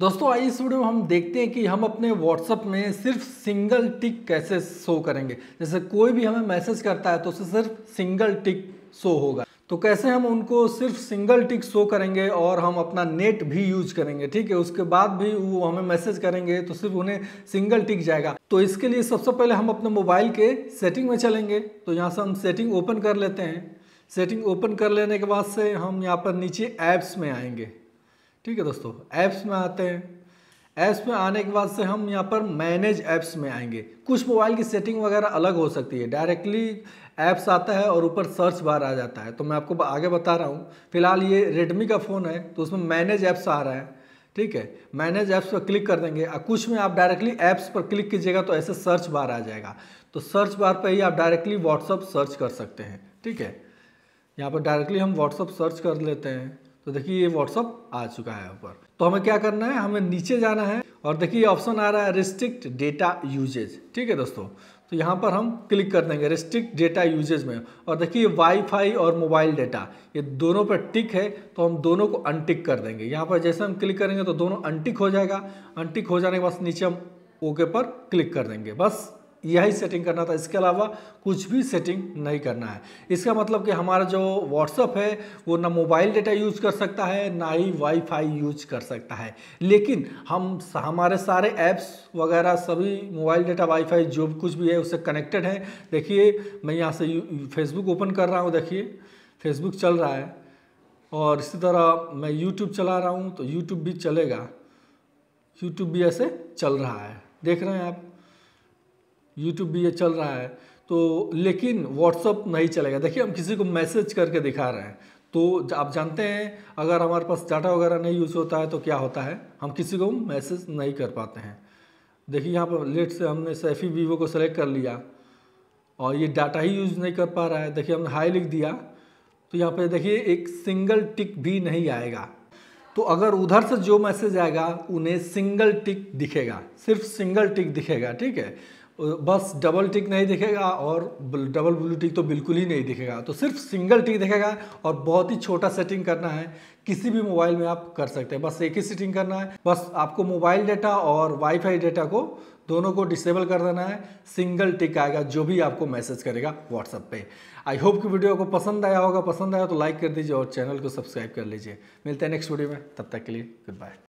दोस्तों आइए इस वीडियो में हम देखते हैं कि हम अपने व्हाट्सअप में सिर्फ सिंगल टिक कैसे शो करेंगे जैसे कोई भी हमें मैसेज करता है तो उसे सिर्फ सिंगल टिक शो होगा तो कैसे हम उनको सिर्फ सिंगल टिक शो करेंगे और हम अपना नेट भी यूज करेंगे ठीक है उसके बाद भी वो हमें मैसेज करेंगे तो सिर्फ उन्हें सिंगल टिक जाएगा तो इसके लिए सबसे पहले हम अपने मोबाइल के सेटिंग में चलेंगे तो यहाँ से हम सेटिंग ओपन कर लेते हैं सेटिंग ओपन कर लेने के बाद से हम यहाँ पर नीचे ऐप्स में आएंगे ठीक है दोस्तों ऐप्स में आते हैं ऐप्स में आने के बाद से हम यहाँ पर मैनेज ऐप्स में आएंगे कुछ मोबाइल की सेटिंग वगैरह अलग हो सकती है डायरेक्टली ऐप्स आता है और ऊपर सर्च बार आ जाता है तो मैं आपको आगे बता रहा हूँ फिलहाल ये रेडमी का फ़ोन है तो उसमें मैनेज ऐप्स आ रहा है ठीक है मैनेज ऐप्स पर क्लिक कर देंगे और कुछ में आप डायरेक्टली ऐप्स पर क्लिक कीजिएगा तो ऐसे सर्च बार आ जाएगा तो सर्च बार पर ही आप डायरेक्टली व्हाट्सअप सर्च कर सकते हैं ठीक है यहाँ पर डायरेक्टली हम व्हाट्सअप सर्च कर लेते हैं तो देखिए ये व्हाट्सअप आ चुका है ऊपर तो हमें क्या करना है हमें नीचे जाना है और देखिए ऑप्शन आ रहा है रिस्ट्रिक्ट डेटा यूजेज ठीक है दोस्तों तो यहाँ पर हम क्लिक कर देंगे रिस्ट्रिक्ट डेटा यूजेज में और देखिए वाईफाई और मोबाइल डेटा ये दोनों पर टिक है तो हम दोनों को अनटिक कर देंगे यहाँ पर जैसे हम क्लिक करेंगे तो दोनों अनटिक हो जाएगा अनटिक हो जाने के बाद नीचे हम ओके पर क्लिक कर देंगे बस यही सेटिंग करना था इसके अलावा कुछ भी सेटिंग नहीं करना है इसका मतलब कि हमारा जो व्हाट्सअप है वो ना मोबाइल डेटा यूज कर सकता है ना ही वाईफाई यूज कर सकता है लेकिन हम हमारे सारे ऐप्स वगैरह सभी मोबाइल डेटा वाईफाई जो कुछ भी है उससे कनेक्टेड है देखिए मैं यहाँ से फेसबुक ओपन कर रहा हूँ देखिए फेसबुक चल रहा है और इसी तरह मैं यूट्यूब चला रहा हूँ तो यूट्यूब भी चलेगा यूट्यूब भी ऐसे चल रहा है देख रहे हैं आप यूट्यूब भी ये चल रहा है तो लेकिन व्हाट्सअप नहीं चलेगा देखिए हम किसी को मैसेज करके दिखा रहे हैं तो आप जानते हैं अगर हमारे पास डाटा वगैरह नहीं यूज़ होता है तो क्या होता है हम किसी को मैसेज नहीं कर पाते हैं देखिए यहाँ पर लेट से हमने सेफी वीवो को सेलेक्ट कर लिया और ये डाटा ही यूज़ नहीं कर पा रहा है देखिए हमने हाई लिख दिया तो यहाँ पर देखिए एक सिंगल टिक भी नहीं आएगा तो अगर उधर से जो मैसेज आएगा उन्हें सिंगल टिक दिखेगा सिर्फ सिंगल टिक दिखेगा ठीक है बस डबल टिक नहीं दिखेगा और डबल ब्लू टिक तो बिल्कुल ही नहीं दिखेगा तो सिर्फ सिंगल टिक दिखेगा और बहुत ही छोटा सेटिंग करना है किसी भी मोबाइल में आप कर सकते हैं बस एक ही सेटिंग करना है बस आपको मोबाइल डेटा और वाईफाई डेटा को दोनों को डिसेबल कर देना है सिंगल टिक आएगा जो भी आपको मैसेज करेगा व्हाट्सएप पे आई होप कि वीडियो को पसंद आया होगा पसंद आया तो लाइक कर दीजिए और चैनल को सब्सक्राइब कर लीजिए मिलते हैं नेक्स्ट वीडियो में तब तक के लिए गुड बाय